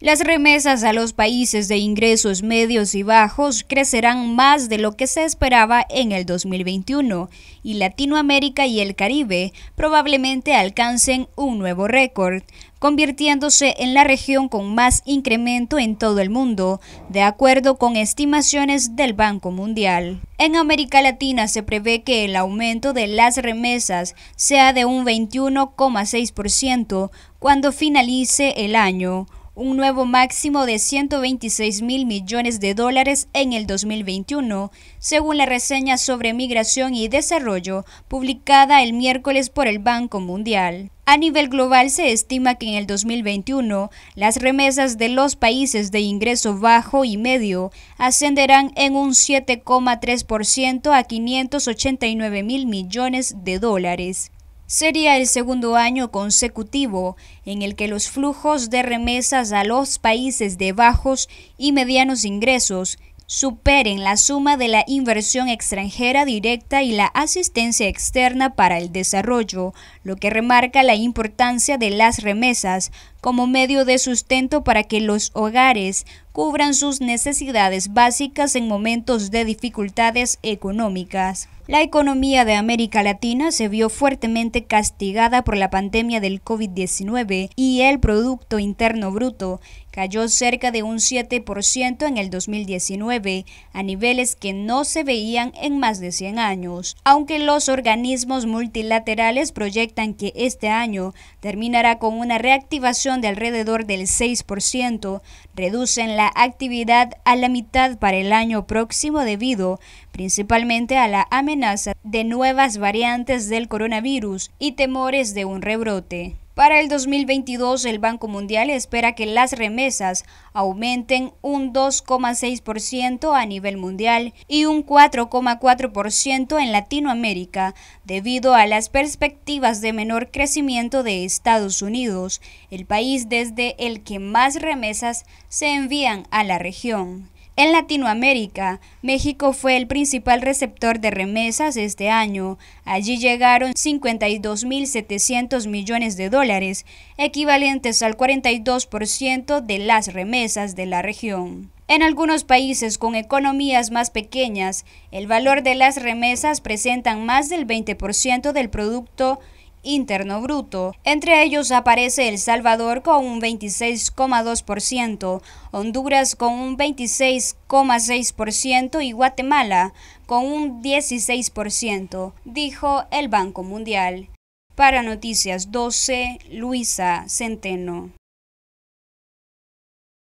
Las remesas a los países de ingresos medios y bajos crecerán más de lo que se esperaba en el 2021 y Latinoamérica y el Caribe probablemente alcancen un nuevo récord, convirtiéndose en la región con más incremento en todo el mundo, de acuerdo con estimaciones del Banco Mundial. En América Latina se prevé que el aumento de las remesas sea de un 21,6% cuando finalice el año un nuevo máximo de 126 mil millones de dólares en el 2021, según la reseña sobre migración y desarrollo publicada el miércoles por el Banco Mundial. A nivel global se estima que en el 2021 las remesas de los países de ingreso bajo y medio ascenderán en un 7,3% a 589 mil millones de dólares. Sería el segundo año consecutivo en el que los flujos de remesas a los países de bajos y medianos ingresos superen la suma de la inversión extranjera directa y la asistencia externa para el desarrollo, lo que remarca la importancia de las remesas como medio de sustento para que los hogares cubran sus necesidades básicas en momentos de dificultades económicas. La economía de América Latina se vio fuertemente castigada por la pandemia del COVID-19 y el Producto Interno Bruto cayó cerca de un 7% en el 2019, a niveles que no se veían en más de 100 años. Aunque los organismos multilaterales proyectan que este año terminará con una reactivación de alrededor del 6%, reducen la actividad a la mitad para el año próximo debido principalmente a la amenaza de nuevas variantes del coronavirus y temores de un rebrote. Para el 2022, el Banco Mundial espera que las remesas aumenten un 2,6% a nivel mundial y un 4,4% en Latinoamérica, debido a las perspectivas de menor crecimiento de Estados Unidos, el país desde el que más remesas se envían a la región. En Latinoamérica, México fue el principal receptor de remesas este año. Allí llegaron 52.700 millones de dólares, equivalentes al 42% de las remesas de la región. En algunos países con economías más pequeñas, el valor de las remesas presentan más del 20% del producto Interno Bruto. Entre ellos aparece El Salvador con un 26,2%, Honduras con un 26,6% y Guatemala con un 16%, dijo el Banco Mundial. Para Noticias 12, Luisa Centeno.